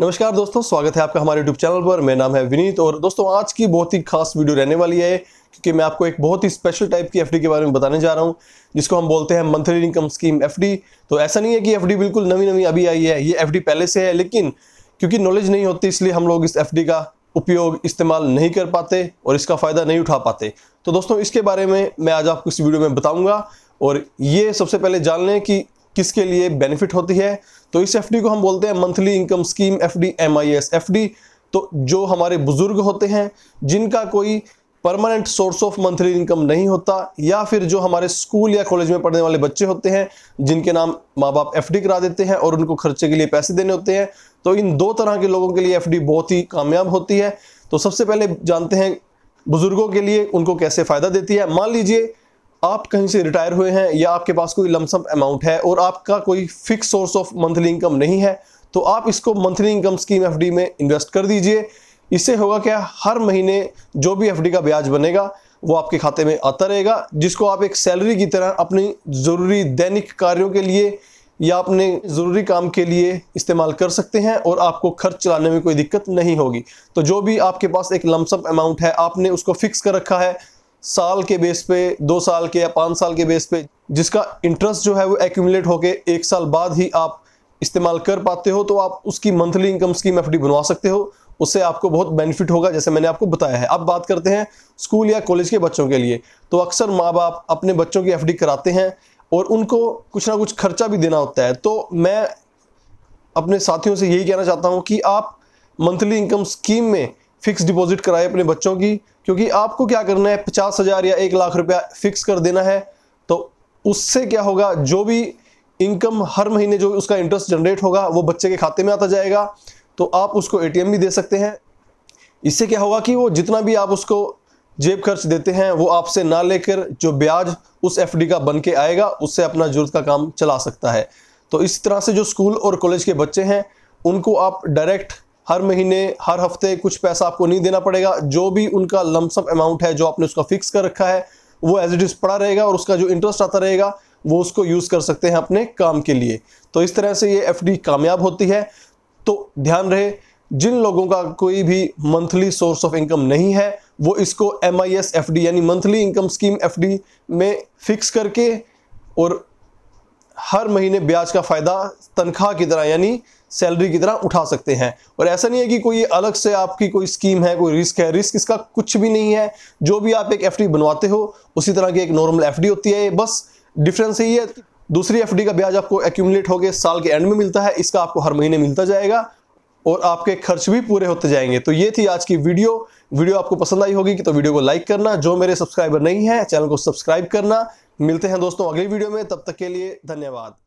नमस्कार दोस्तों स्वागत है आपका हमारे यूट्यूब चैनल पर मेरा नाम है विनीत और दोस्तों आज की बहुत ही खास वीडियो रहने वाली है क्योंकि मैं आपको एक बहुत ही स्पेशल टाइप की एफडी के बारे में बताने जा रहा हूं जिसको हम बोलते हैं मंथली इनकम स्कीम एफडी तो ऐसा नहीं है कि एफडी बिल्कुल नवी नवी अभी आई है ये एफ पहले से है लेकिन क्योंकि नॉलेज नहीं होती इसलिए हम लोग इस एफ का उपयोग इस्तेमाल नहीं कर पाते और इसका फ़ायदा नहीं उठा पाते तो दोस्तों इसके बारे में मैं आज आपको इस वीडियो में बताऊँगा और ये सबसे पहले जान लें कि किसके लिए बेनिफिट होती है तो इस एफ को हम बोलते हैं monthly income scheme F D M तो जो हमारे बुजुर्ग होते हैं जिनका कोई permanent source of monthly income नहीं होता या फिर जो हमारे स्कूल या कॉलेज में पढ़ने वाले बच्चे होते हैं जिनके नाम माँ बाप एफ करा देते हैं और उनको खर्चे के लिए पैसे देने होते हैं तो इन दो तरह के लोगों के लिए एफ बहुत ही कामयाब होती है तो सबसे पहले जानते हैं बुजुर्गों के लिए उनको कैसे फ़ायदा देती है मान लीजिए आप कहीं से रिटायर हुए हैं या आपके पास कोई लमसम अमाउंट है और आपका कोई fix source of monthly income नहीं है तो आप इसको मंथली इनकम स्कीम एफ में इन्वेस्ट कर दीजिए इससे होगा क्या हर महीने जो भी एफ का ब्याज बनेगा वो आपके खाते में आता रहेगा जिसको आप एक सैलरी की तरह अपनी ज़रूरी दैनिक कार्यों के लिए या अपने ज़रूरी काम के लिए इस्तेमाल कर सकते हैं और आपको खर्च चलाने में कोई दिक्कत नहीं होगी तो जो भी आपके पास एक लमसम अमाउंट है आपने उसको फिक्स कर रखा है साल के बेस पे दो साल के या पाँच साल के बेस पे जिसका इंटरेस्ट जो है वो एक्यूमुलेट होके एक साल बाद ही आप इस्तेमाल कर पाते हो तो आप उसकी मंथली इनकम स्कीम एफ बनवा सकते हो उससे आपको बहुत बेनिफिट होगा जैसे मैंने आपको बताया है अब बात करते हैं स्कूल या कॉलेज के बच्चों के लिए तो अक्सर माँ बाप अपने बच्चों की एफ कराते हैं और उनको कुछ ना कुछ खर्चा भी देना होता है तो मैं अपने साथियों से यही कहना चाहता हूँ कि आप मंथली इनकम स्कीम में फिक्स डिपॉजिट कराएं अपने बच्चों की क्योंकि आपको क्या करना है पचास हज़ार या एक लाख रुपया फिक्स कर देना है तो उससे क्या होगा जो भी इनकम हर महीने जो उसका इंटरेस्ट जनरेट होगा वो बच्चे के खाते में आता जाएगा तो आप उसको ए भी दे सकते हैं इससे क्या होगा कि वो जितना भी आप उसको जेब खर्च देते हैं वो आपसे ना लेकर जो ब्याज उस एफ का बन के आएगा उससे अपना जरूरत का काम चला सकता है तो इस तरह से जो स्कूल और कॉलेज के बच्चे हैं उनको आप डायरेक्ट हर महीने हर हफ्ते कुछ पैसा आपको नहीं देना पड़ेगा जो भी उनका लमसम अमाउंट है जो आपने उसका फिक्स कर रखा है वो एज इट इज़ पड़ा रहेगा और उसका जो इंटरेस्ट आता रहेगा वो उसको यूज़ कर सकते हैं अपने काम के लिए तो इस तरह से ये एफ कामयाब होती है तो ध्यान रहे जिन लोगों का कोई भी मंथली सोर्स ऑफ इनकम नहीं है वो इसको M I S F D यानी monthly income scheme F D में फिक्स करके और हर महीने ब्याज का फ़ायदा तनख्वाह की तरह यानी सैलरी की तरह उठा सकते हैं और ऐसा नहीं है कि कोई अलग से आपकी कोई स्कीम है कोई रिस्क है रिस्क इसका कुछ भी नहीं है जो भी आप एक एफ बनवाते हो उसी तरह की एक नॉर्मल एफ होती है बस डिफरेंस यही है दूसरी एफ का ब्याज आपको एक्यूमुलेट होकर साल के एंड में मिलता है इसका आपको हर महीने मिलता जाएगा और आपके खर्च भी पूरे होते जाएंगे तो ये थी आज की वीडियो वीडियो आपको पसंद आई होगी कि तो वीडियो को लाइक करना जो मेरे सब्सक्राइबर नहीं है चैनल को सब्सक्राइब करना मिलते हैं दोस्तों अगली वीडियो में तब तक के लिए धन्यवाद